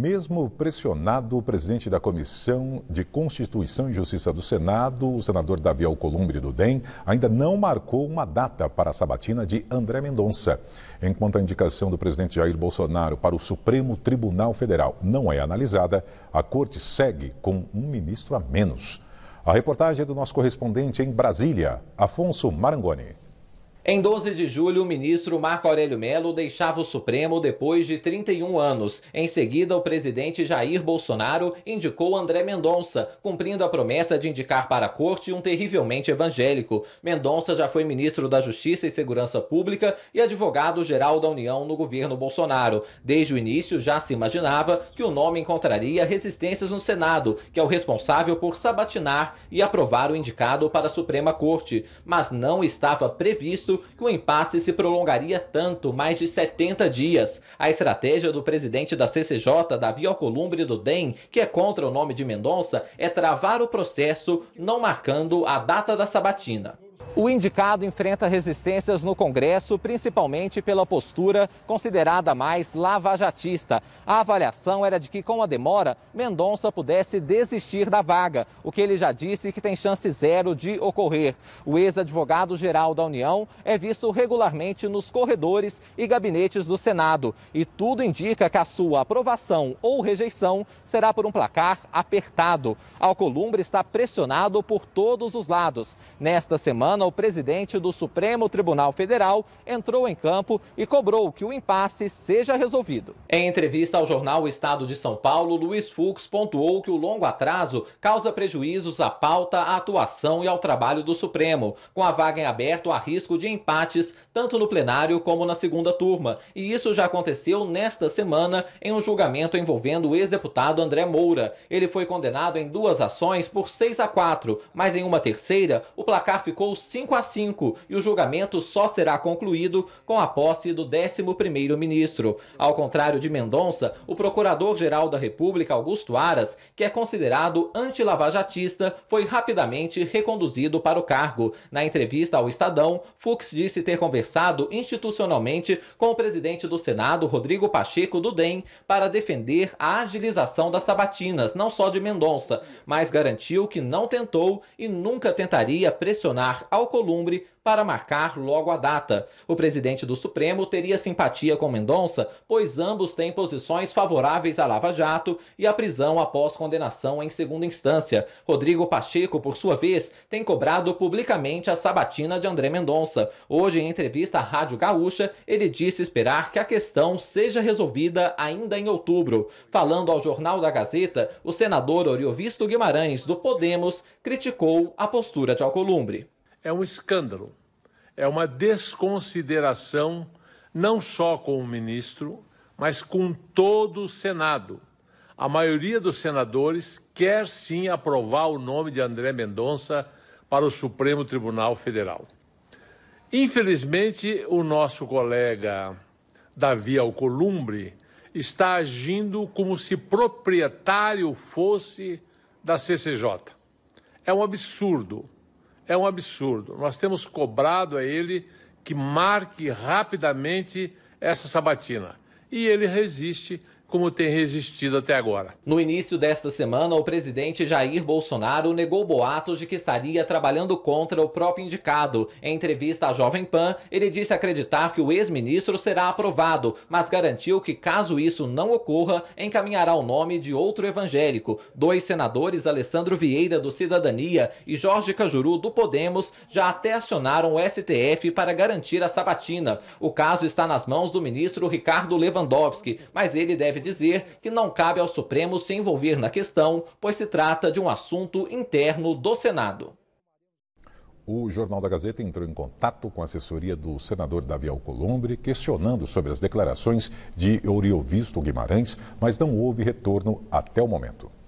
Mesmo pressionado, o presidente da Comissão de Constituição e Justiça do Senado, o senador Davi Alcolumbre do DEM, ainda não marcou uma data para a sabatina de André Mendonça. Enquanto a indicação do presidente Jair Bolsonaro para o Supremo Tribunal Federal não é analisada, a corte segue com um ministro a menos. A reportagem é do nosso correspondente em Brasília, Afonso Marangoni. Em 12 de julho, o ministro Marco Aurélio Melo deixava o Supremo depois de 31 anos. Em seguida, o presidente Jair Bolsonaro indicou André Mendonça, cumprindo a promessa de indicar para a corte um terrivelmente evangélico. Mendonça já foi ministro da Justiça e Segurança Pública e advogado-geral da União no governo Bolsonaro. Desde o início, já se imaginava que o nome encontraria resistências no Senado, que é o responsável por sabatinar e aprovar o indicado para a Suprema Corte, mas não estava previsto que o impasse se prolongaria tanto mais de 70 dias. A estratégia do presidente da CCJ, Davi Alcolumbre do DEM, que é contra o nome de Mendonça, é travar o processo não marcando a data da sabatina. O indicado enfrenta resistências no Congresso, principalmente pela postura considerada mais lavajatista. A avaliação era de que, com a demora, Mendonça pudesse desistir da vaga, o que ele já disse que tem chance zero de ocorrer. O ex-advogado-geral da União é visto regularmente nos corredores e gabinetes do Senado. E tudo indica que a sua aprovação ou rejeição será por um placar apertado. Alcolumbre está pressionado por todos os lados. Nesta semana, o presidente do Supremo Tribunal Federal entrou em campo e cobrou que o impasse seja resolvido. Em entrevista ao jornal Estado de São Paulo, Luiz Fux pontuou que o longo atraso causa prejuízos à pauta, à atuação e ao trabalho do Supremo, com a vaga em aberto há risco de empates tanto no plenário como na segunda turma, e isso já aconteceu nesta semana em um julgamento envolvendo o ex-deputado André Moura. Ele foi condenado em duas ações por 6 a 4, mas em uma terceira o placar ficou 5 a 5 e o julgamento só será concluído com a posse do 11º-ministro. Ao contrário de Mendonça, o procurador-geral da República, Augusto Aras, que é considerado antilavajatista, foi rapidamente reconduzido para o cargo. Na entrevista ao Estadão, Fux disse ter conversado institucionalmente com o presidente do Senado, Rodrigo Pacheco, do DEM, para defender a agilização das sabatinas, não só de Mendonça, mas garantiu que não tentou e nunca tentaria pressionar ao Alcolumbre para marcar logo a data. O presidente do Supremo teria simpatia com Mendonça, pois ambos têm posições favoráveis à Lava Jato e à prisão após condenação em segunda instância. Rodrigo Pacheco, por sua vez, tem cobrado publicamente a sabatina de André Mendonça. Hoje, em entrevista à Rádio Gaúcha, ele disse esperar que a questão seja resolvida ainda em outubro. Falando ao Jornal da Gazeta, o senador Oriovisto Guimarães, do Podemos, criticou a postura de Alcolumbre. É um escândalo, é uma desconsideração não só com o ministro, mas com todo o Senado. A maioria dos senadores quer sim aprovar o nome de André Mendonça para o Supremo Tribunal Federal. Infelizmente, o nosso colega Davi Alcolumbre está agindo como se proprietário fosse da CCJ. É um absurdo é um absurdo. Nós temos cobrado a ele que marque rapidamente essa sabatina. E ele resiste como tem resistido até agora. No início desta semana, o presidente Jair Bolsonaro negou boatos de que estaria trabalhando contra o próprio indicado. Em entrevista à Jovem Pan, ele disse acreditar que o ex-ministro será aprovado, mas garantiu que, caso isso não ocorra, encaminhará o nome de outro evangélico. Dois senadores, Alessandro Vieira, do Cidadania, e Jorge Cajuru, do Podemos, já até acionaram o STF para garantir a sabatina. O caso está nas mãos do ministro Ricardo Lewandowski, mas ele deve deve dizer que não cabe ao Supremo se envolver na questão, pois se trata de um assunto interno do Senado. O Jornal da Gazeta entrou em contato com a assessoria do senador Davi Alcolumbre, questionando sobre as declarações de Oriovisto Guimarães, mas não houve retorno até o momento.